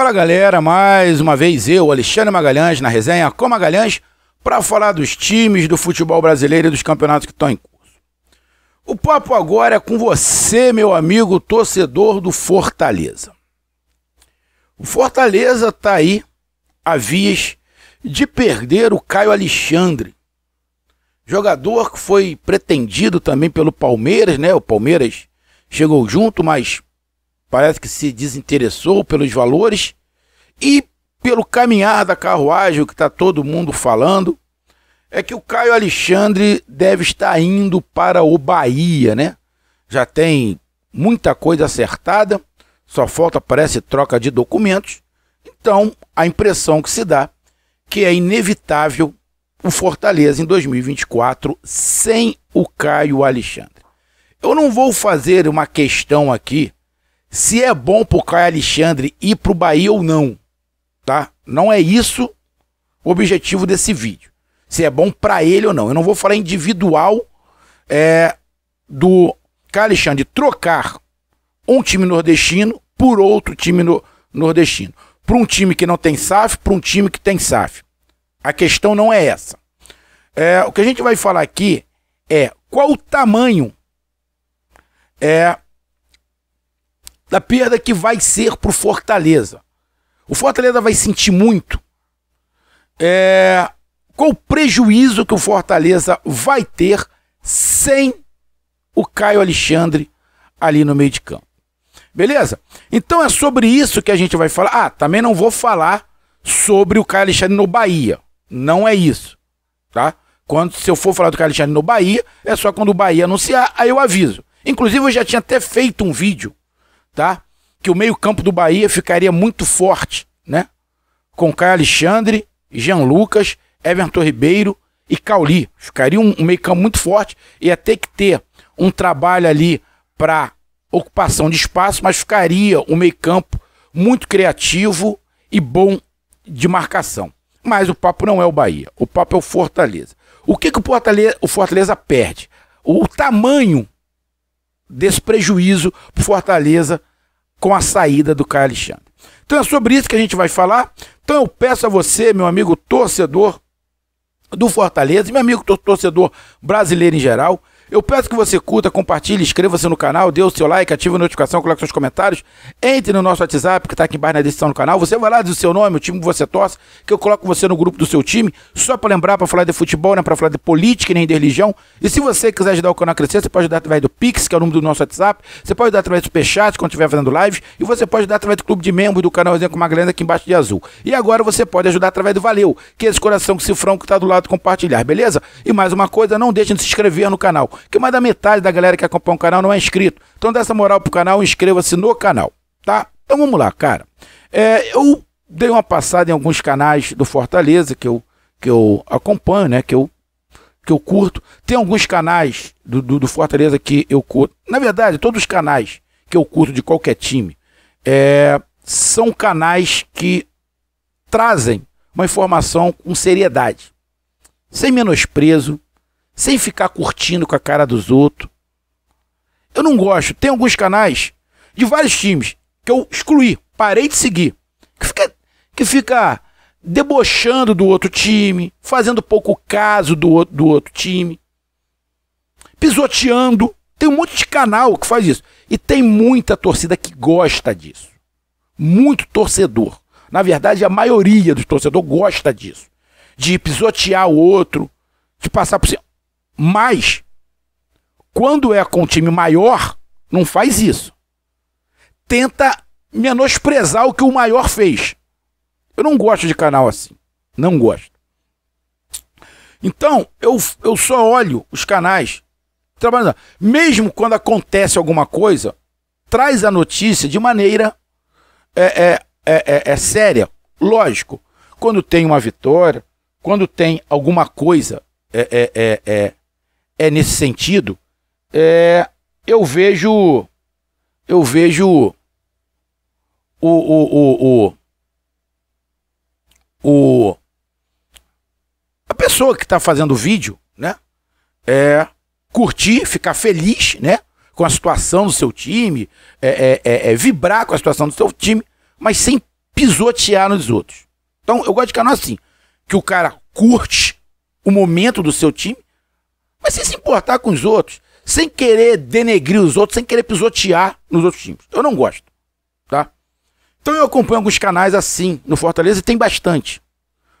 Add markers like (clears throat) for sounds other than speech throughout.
Fala galera, mais uma vez eu, Alexandre Magalhães, na resenha com Magalhães, para falar dos times do futebol brasileiro e dos campeonatos que estão em curso. O papo agora é com você, meu amigo torcedor do Fortaleza. O Fortaleza tá aí a vias de perder o Caio Alexandre, jogador que foi pretendido também pelo Palmeiras, né? O Palmeiras chegou junto, mas parece que se desinteressou pelos valores e pelo caminhar da carruagem, o que está todo mundo falando, é que o Caio Alexandre deve estar indo para o Bahia, né? Já tem muita coisa acertada, só falta, parece, troca de documentos. Então, a impressão que se dá que é inevitável o Fortaleza em 2024 sem o Caio Alexandre. Eu não vou fazer uma questão aqui se é bom pro Caio Alexandre ir pro Bahia ou não, tá? Não é isso o objetivo desse vídeo. Se é bom para ele ou não. Eu não vou falar individual é, do Caio Alexandre trocar um time nordestino por outro time no, nordestino. por um time que não tem SAF, por um time que tem SAF. A questão não é essa. É, o que a gente vai falar aqui é qual o tamanho é, da perda que vai ser para o Fortaleza. O Fortaleza vai sentir muito. É, qual o prejuízo que o Fortaleza vai ter sem o Caio Alexandre ali no meio de campo? Beleza? Então é sobre isso que a gente vai falar. Ah, também não vou falar sobre o Caio Alexandre no Bahia. Não é isso, tá? Quando se eu for falar do Caio Alexandre no Bahia, é só quando o Bahia anunciar, aí eu aviso. Inclusive eu já tinha até feito um vídeo tá? Que o meio-campo do Bahia ficaria muito forte, né? Com Caio Alexandre, Jean Lucas, Everton Ribeiro e Cauli. Ficaria um, meio-campo muito forte. Ia ter que ter um trabalho ali para ocupação de espaço, mas ficaria um meio-campo muito criativo e bom de marcação. Mas o papo não é o Bahia, o papo é o Fortaleza. O que, que o, Fortaleza, o Fortaleza perde? O tamanho desse prejuízo para Fortaleza com a saída do Caio Alexandre. Então é sobre isso que a gente vai falar. Então eu peço a você, meu amigo torcedor do Fortaleza, meu amigo torcedor brasileiro em geral, eu peço que você curta, compartilhe, inscreva-se no canal, dê o seu like, ative a notificação, coloque seus comentários, entre no nosso WhatsApp que está aqui embaixo na descrição do canal. Você vai lá, diz o seu nome, o time que você torce, que eu coloco você no grupo do seu time, só para lembrar, para falar de futebol, né, para falar de política e nem de religião. E se você quiser ajudar o canal a crescer, você pode ajudar através do Pix, que é o número do nosso WhatsApp, você pode ajudar através do Superchat, quando estiver fazendo lives, e você pode ajudar através do clube de membros do canal Exemplo com Magalhães aqui embaixo de azul. E agora você pode ajudar através do Valeu, que é esse coração que cifrão que está do lado compartilhar, beleza? E mais uma coisa, não deixe de se inscrever no canal que mais da metade da galera que acompanha o canal não é inscrito. Então dessa essa moral pro canal, inscreva-se no canal, tá? Então vamos lá, cara. É, eu dei uma passada em alguns canais do Fortaleza que eu, que eu acompanho, né? Que eu, que eu curto. Tem alguns canais do, do, do Fortaleza que eu curto. Na verdade, todos os canais que eu curto de qualquer time é, são canais que trazem uma informação com seriedade, sem menosprezo, sem ficar curtindo com a cara dos outros. Eu não gosto. Tem alguns canais de vários times que eu excluí, parei de seguir, que fica, que fica debochando do outro time, fazendo pouco caso do, do outro time, pisoteando. Tem um monte de canal que faz isso. E tem muita torcida que gosta disso. Muito torcedor. Na verdade, a maioria dos torcedores gosta disso. De pisotear o outro, de passar por cima. Mas, quando é com um time maior, não faz isso. Tenta menosprezar o que o maior fez. Eu não gosto de canal assim. Não gosto. Então, eu, eu só olho os canais trabalhando. Mesmo quando acontece alguma coisa, traz a notícia de maneira é, é, é, é, é séria. Lógico, quando tem uma vitória, quando tem alguma coisa é, é, é, é é nesse sentido, é, eu vejo eu vejo o o, o, o, o a pessoa que está fazendo o vídeo, né? É curtir, ficar feliz, né? Com a situação do seu time, é, é, é, é vibrar com a situação do seu time, mas sem pisotear nos outros. Então, eu gosto de canal assim, que o cara curte o momento do seu time mas sem se importar com os outros, sem querer denegrir os outros, sem querer pisotear nos outros times. Eu não gosto, tá? Então eu acompanho alguns canais assim no Fortaleza e tem bastante.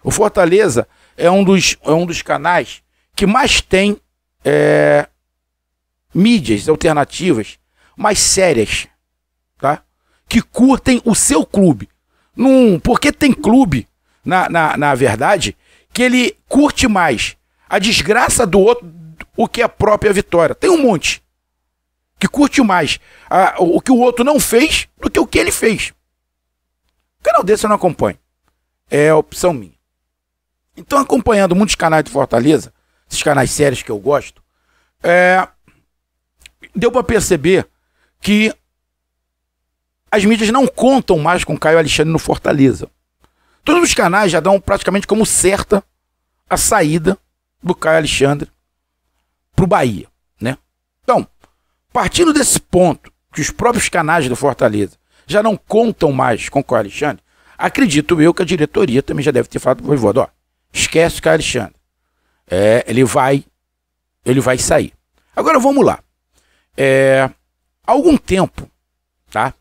O Fortaleza é um dos, é um dos canais que mais tem é, mídias alternativas mais sérias, tá? Que curtem o seu clube. Num, porque tem clube, na, na, na verdade, que ele curte mais a desgraça do outro o que é a própria vitória. Tem um monte que curte mais a, o que o outro não fez do que o que ele fez. O canal desse eu não acompanho. É a opção minha. Então, acompanhando muitos canais de Fortaleza, esses canais sérios que eu gosto, é, deu para perceber que as mídias não contam mais com Caio Alexandre no Fortaleza. Todos os canais já dão praticamente como certa a saída do Caio Alexandre para o Bahia, né? Então, partindo desse ponto, que os próprios canais do Fortaleza já não contam mais com o Caio Alexandre, acredito eu que a diretoria também já deve ter falado para o Voivoda, ó, esquece o Caio Alexandre. É, ele vai ele vai sair. Agora vamos lá. É, há algum tempo, tá?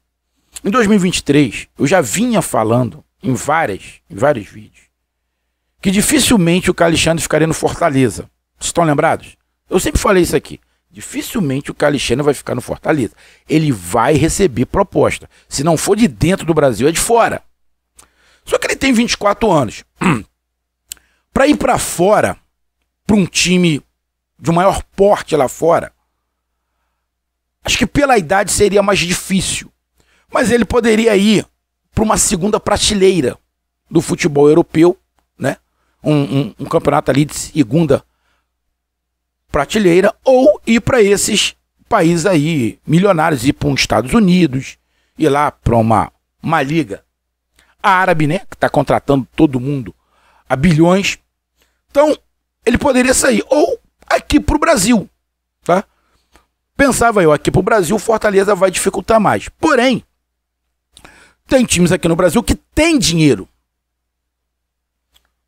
Em 2023, eu já vinha falando em várias, em vários vídeos, que dificilmente o Alexandre ficaria no Fortaleza. Vocês estão lembrados? Eu sempre falei isso aqui. Dificilmente o Calixena vai ficar no Fortaleza. Ele vai receber proposta. Se não for de dentro do Brasil, é de fora. Só que ele tem 24 anos. (clears throat) para ir para fora, para um time de maior porte lá fora, acho que pela idade seria mais difícil. Mas ele poderia ir para uma segunda prateleira do futebol europeu, né? Um, um, um campeonato ali de segunda prateleira prateleira ou ir para esses países aí milionários, ir para os Estados Unidos, ir lá para uma, uma liga árabe, né? Que está contratando todo mundo a bilhões. Então, ele poderia sair. Ou aqui para o Brasil, tá? Pensava eu, aqui para o Brasil, Fortaleza vai dificultar mais. Porém, tem times aqui no Brasil que tem dinheiro.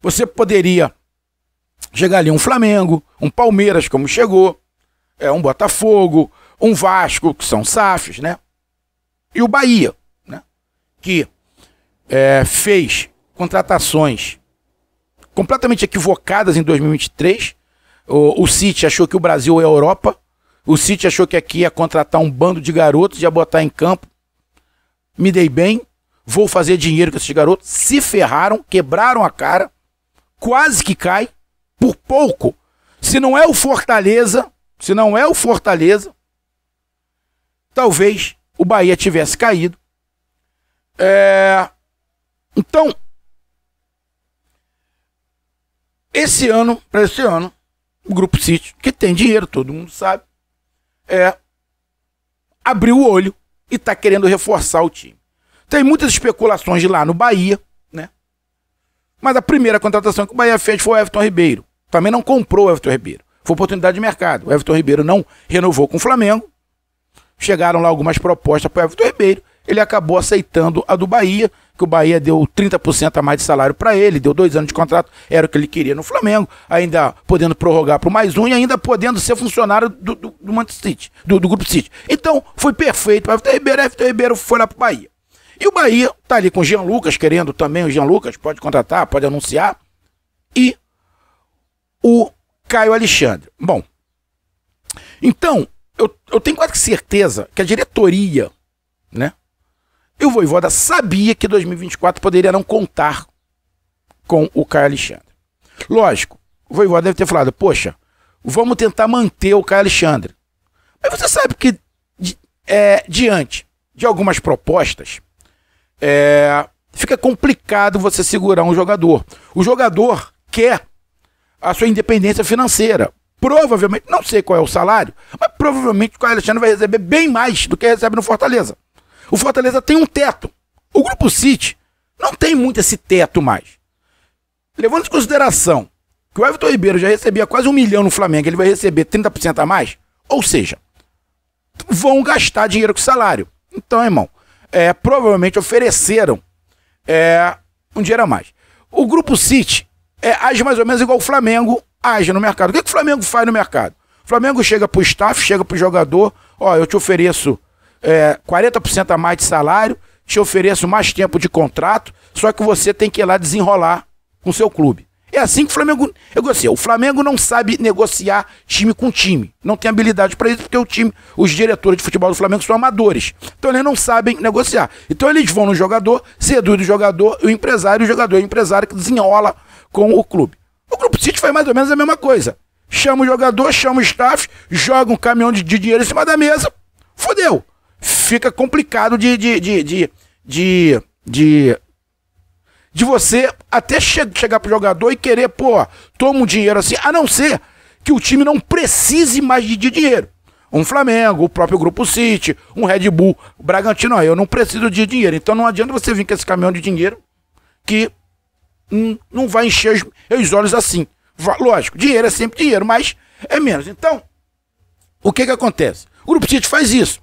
Você poderia Chegar ali um Flamengo, um Palmeiras, como chegou, é um Botafogo, um Vasco, que são SAFs, né? E o Bahia, né? Que é, fez contratações completamente equivocadas em 2023. O, o City achou que o Brasil é a Europa. O City achou que aqui ia contratar um bando de garotos, ia botar em campo. Me dei bem, vou fazer dinheiro com esses garotos. Se ferraram, quebraram a cara, quase que cai. Por pouco. Se não é o Fortaleza, se não é o Fortaleza, talvez o Bahia tivesse caído. É... Então, esse ano, para esse ano, o Grupo City, que tem dinheiro, todo mundo sabe, é, abriu o olho e está querendo reforçar o time. Tem muitas especulações de lá no Bahia, né? Mas a primeira contratação que o Bahia fez foi o Everton Ribeiro. Também não comprou o Everton Ribeiro. Foi oportunidade de mercado. O Everton Ribeiro não renovou com o Flamengo. Chegaram lá algumas propostas para o Everton Ribeiro. Ele acabou aceitando a do Bahia, que o Bahia deu 30% a mais de salário para ele, deu dois anos de contrato, era o que ele queria no Flamengo, ainda podendo prorrogar para mais um e ainda podendo ser funcionário do, do, do Manchester City, do, do, Grupo City. Então, foi perfeito para o Everton Ribeiro, Everton Ribeiro foi lá para o Bahia. E o Bahia tá ali com o Jean Lucas, querendo também o Jean Lucas, pode contratar, pode anunciar. E o Caio Alexandre. Bom, então, eu, eu tenho quase certeza que a diretoria, né? E o Voivoda sabia que 2024 poderia não contar com o Caio Alexandre. Lógico, o Voivoda deve ter falado, poxa, vamos tentar manter o Caio Alexandre. Mas você sabe que é, diante de algumas propostas, é, fica complicado você segurar um jogador. O jogador quer a sua independência financeira. Provavelmente, não sei qual é o salário, mas provavelmente o Caio Alexandre vai receber bem mais do que recebe no Fortaleza. O Fortaleza tem um teto. O Grupo City não tem muito esse teto mais. Levando em consideração que o Everton Ribeiro já recebia quase um milhão no Flamengo, ele vai receber 30% a mais, ou seja, vão gastar dinheiro com salário. Então, irmão, é, provavelmente ofereceram é, um dinheiro a mais. O Grupo City é, age mais ou menos igual o Flamengo age no mercado. O que, que o Flamengo faz no mercado? O Flamengo chega pro staff, chega pro jogador, ó, eu te ofereço é, 40% a mais de salário, te ofereço mais tempo de contrato, só que você tem que ir lá desenrolar com o seu clube. É assim que o Flamengo negocia. O Flamengo não sabe negociar time com time. Não tem habilidade para isso, porque o time, os diretores de futebol do Flamengo são amadores. Então eles não sabem negociar. Então eles vão no jogador, seduz o jogador, o empresário, o jogador, é o empresário que desenrola com o clube. O Grupo City faz mais ou menos a mesma coisa. Chama o jogador, chama o staff, joga um caminhão de, de dinheiro em cima da mesa, fodeu. Fica complicado de, de, de, de, de, de, de você até che chegar pro jogador e querer, pô, toma um dinheiro assim, a não ser que o time não precise mais de, de dinheiro. Um Flamengo, o próprio Grupo City, um Red Bull, o Bragantino, ó, eu não preciso de dinheiro. Então não adianta você vir com esse caminhão de dinheiro que Hum, não vai encher os, olhos assim. Lógico, dinheiro é sempre dinheiro, mas é menos. Então, o que que acontece? O Grupo City faz isso.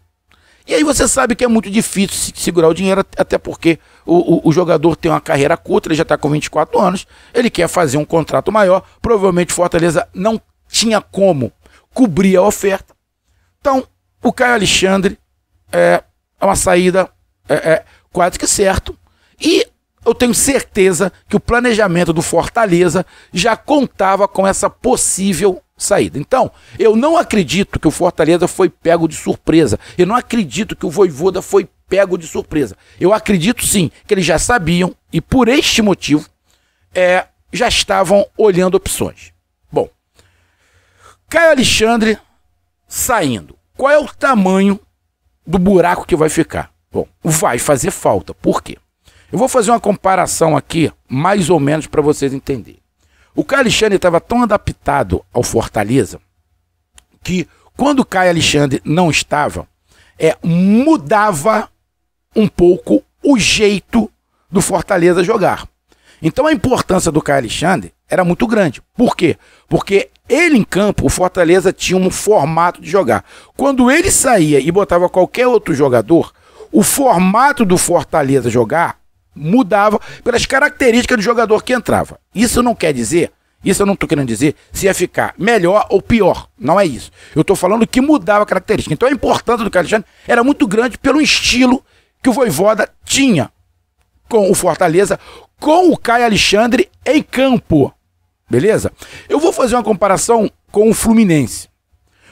E aí você sabe que é muito difícil segurar o dinheiro, até porque o, o, o jogador tem uma carreira curta, ele já está com 24 anos, ele quer fazer um contrato maior, provavelmente Fortaleza não tinha como cobrir a oferta. Então, o Caio Alexandre é, é uma saída é, é, quase que certo. E eu tenho certeza que o planejamento do Fortaleza já contava com essa possível saída. Então, eu não acredito que o Fortaleza foi pego de surpresa. Eu não acredito que o Voivoda foi pego de surpresa. Eu acredito sim que eles já sabiam e por este motivo é, já estavam olhando opções. Bom, Caio Alexandre saindo. Qual é o tamanho do buraco que vai ficar? Bom, vai fazer falta. Por quê? Eu vou fazer uma comparação aqui, mais ou menos, para vocês entenderem. O Caio Alexandre estava tão adaptado ao Fortaleza que quando o Caio Alexandre não estava, é, mudava um pouco o jeito do Fortaleza jogar. Então a importância do Caio Alexandre era muito grande. Por quê? Porque ele em campo, o Fortaleza tinha um formato de jogar. Quando ele saía e botava qualquer outro jogador, o formato do Fortaleza jogar mudava pelas características do jogador que entrava. Isso não quer dizer, isso eu não estou querendo dizer se ia ficar melhor ou pior. Não é isso. Eu estou falando que mudava a característica. Então a importância do Alexandre era muito grande pelo estilo que o Voivoda tinha com o Fortaleza, com o Caio Alexandre em campo. Beleza? Eu vou fazer uma comparação com o Fluminense.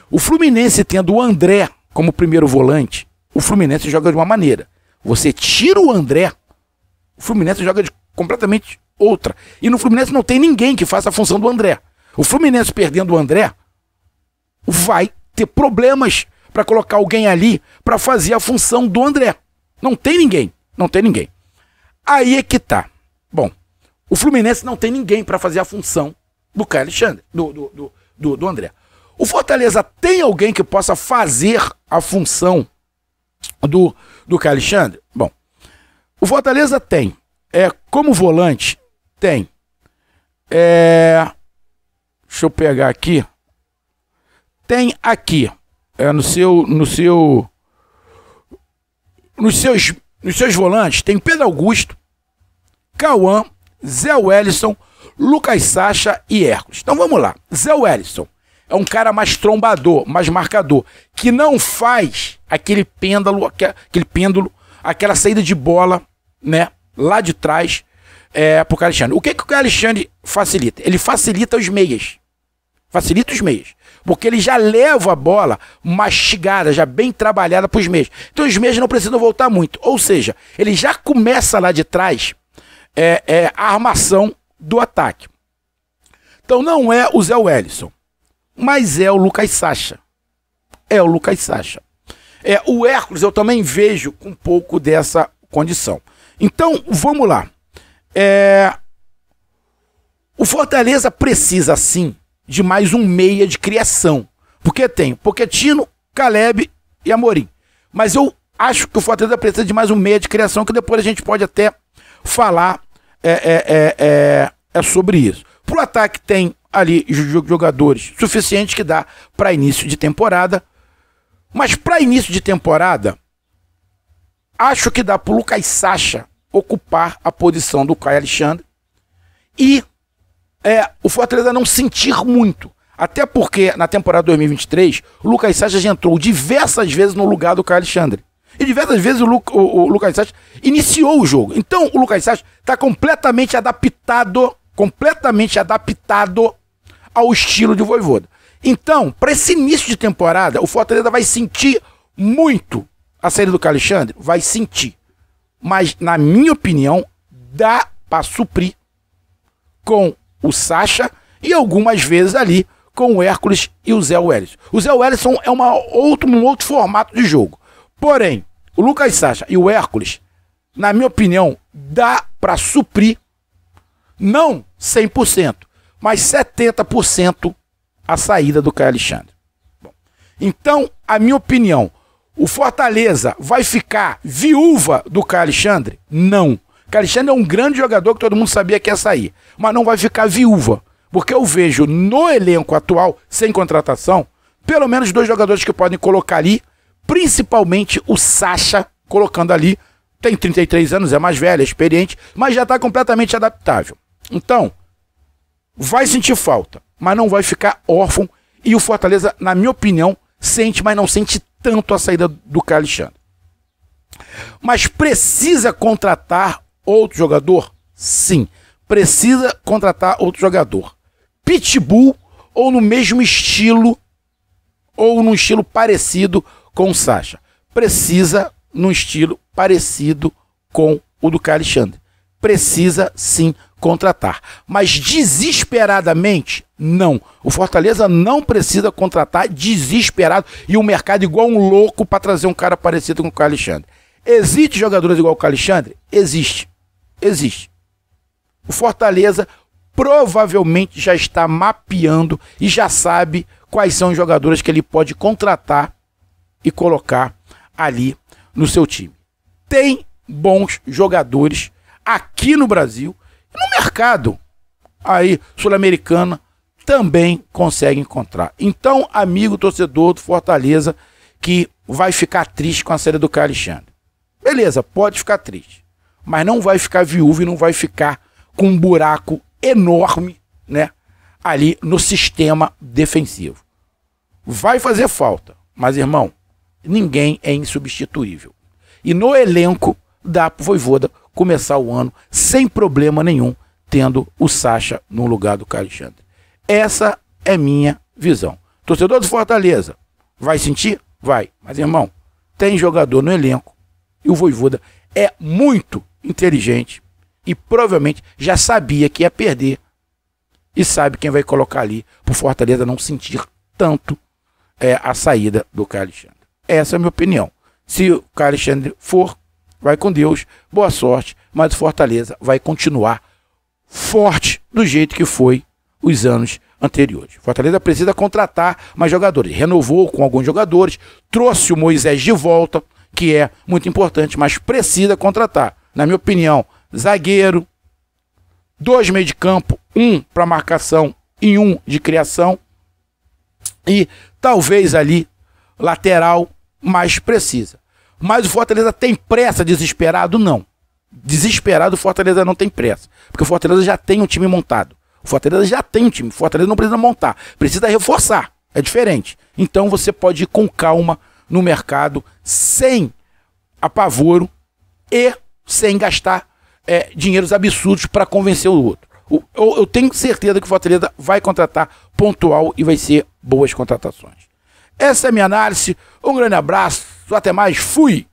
O Fluminense tendo o André como primeiro volante, o Fluminense joga de uma maneira. Você tira o André, o Fluminense joga de completamente outra. E no Fluminense não tem ninguém que faça a função do André. O Fluminense perdendo o André vai ter problemas para colocar alguém ali para fazer a função do André. Não tem ninguém, não tem ninguém. Aí é que tá. Bom, o Fluminense não tem ninguém para fazer a função do Caio Alexandre, do, do, do, do, do André. O Fortaleza tem alguém que possa fazer a função do, do Caio Alexandre? Bom, o Fortaleza tem. É, como volante, tem. É, deixa eu pegar aqui. Tem aqui. É, no seu. No seu. Nos seus, nos seus volantes tem Pedro Augusto, Cauã, Zé Wellison, Lucas Sacha e Hércules. Então vamos lá. Zé Wellison é um cara mais trombador, mais marcador, que não faz aquele pêndulo, aquele pêndulo, aquela saída de bola né, lá de trás é, pro Alexandre. O que, que o Alexandre facilita? Ele facilita os meias. Facilita os meias. Porque ele já leva a bola mastigada, já bem trabalhada para os meias. Então os meias não precisam voltar muito. Ou seja, ele já começa lá de trás é, é, a armação do ataque. Então não é o Zé Wellison, mas é o Lucas Sacha. É o Lucas Sacha. É, o Hércules eu também vejo com um pouco dessa condição. Então, vamos lá. É... O Fortaleza precisa, sim, de mais um meia de criação. Porque tem Poquetino, Caleb e Amorim. Mas eu acho que o Fortaleza precisa de mais um meia de criação, que depois a gente pode até falar é, é, é, é, é sobre isso. Pro ataque tem ali jogadores suficientes que dá para início de temporada. Mas para início de temporada, Acho que dá para o Lucas Sacha ocupar a posição do Caio Alexandre e é, o Fortaleza não sentir muito. Até porque na temporada 2023, o Lucas Sacha já entrou diversas vezes no lugar do Caio Alexandre. E diversas vezes o, Lu, o, o Lucas Sacha iniciou o jogo. Então o Lucas Sacha está completamente adaptado, completamente adaptado ao estilo de Voivoda. Então, para esse início de temporada, o Fortaleza vai sentir muito a saída do Alexandre vai sentir. Mas, na minha opinião, dá para suprir com o Sacha e algumas vezes ali com o Hércules e o Zé Wellison. O Zé Wellison é uma outro, um outro formato de jogo. Porém, o Lucas Sacha e o Hércules, na minha opinião, dá para suprir, não 100%, mas 70% a saída do Caio Alexandre. Bom, então, a minha opinião, o Fortaleza vai ficar viúva do Caio Alexandre? Não. Caio Alexandre é um grande jogador que todo mundo sabia que ia sair, mas não vai ficar viúva, porque eu vejo no elenco atual, sem contratação, pelo menos dois jogadores que podem colocar ali, principalmente o Sacha colocando ali, tem 33 anos, é mais velho, é experiente, mas já está completamente adaptável. Então, vai sentir falta, mas não vai ficar órfão e o Fortaleza, na minha opinião, sente, mas não sente tanto a saída do Caio Alexandre. Mas precisa contratar outro jogador? Sim, precisa contratar outro jogador. Pitbull ou no mesmo estilo ou num estilo parecido com o Sacha. Precisa num estilo parecido com o do Caio Alexandre. Precisa sim contratar, mas desesperadamente não. O Fortaleza não precisa contratar desesperado e o um mercado igual um louco para trazer um cara parecido com o Caio Alexandre. Existe jogadores igual o Caio Alexandre? Existe. Existe. O Fortaleza provavelmente já está mapeando e já sabe quais são os jogadores que ele pode contratar e colocar ali no seu time. Tem bons jogadores aqui no Brasil e no mercado aí sul-americana, também consegue encontrar. Então, amigo torcedor do Fortaleza que vai ficar triste com a saída do Caio Alexandre. Beleza, pode ficar triste, mas não vai ficar viúvo e não vai ficar com um buraco enorme, né, ali no sistema defensivo. Vai fazer falta, mas irmão, ninguém é insubstituível. E no elenco dá pro Voivoda começar o ano sem problema nenhum, tendo o Sacha no lugar do Caio Alexandre. Essa é minha visão. Torcedor do Fortaleza, vai sentir? Vai. Mas, irmão, tem jogador no elenco e o Voivoda é muito inteligente e provavelmente já sabia que ia perder e sabe quem vai colocar ali para o Fortaleza não sentir tanto é, a saída do Caio Alexandre. Essa é a minha opinião. Se o Caio Alexandre for, vai com Deus, boa sorte, mas o Fortaleza vai continuar forte do jeito que foi os anos anteriores. Fortaleza precisa contratar mais jogadores. Renovou com alguns jogadores, trouxe o Moisés de volta, que é muito importante, mas precisa contratar. Na minha opinião, zagueiro, dois meio de campo, um para marcação e um de criação. E talvez ali lateral mais precisa. Mas o Fortaleza tem pressa, desesperado? Não. Desesperado, o Fortaleza não tem pressa. Porque o Fortaleza já tem um time montado. O Fortaleza já tem time. O Fortaleza não precisa montar, precisa reforçar. É diferente. Então você pode ir com calma no mercado, sem apavoro e sem gastar é, dinheiros absurdos para convencer o outro. O, eu, eu, tenho certeza que o Fortaleza vai contratar pontual e vai ser boas contratações. Essa é a minha análise. Um grande abraço. Até mais. Fui!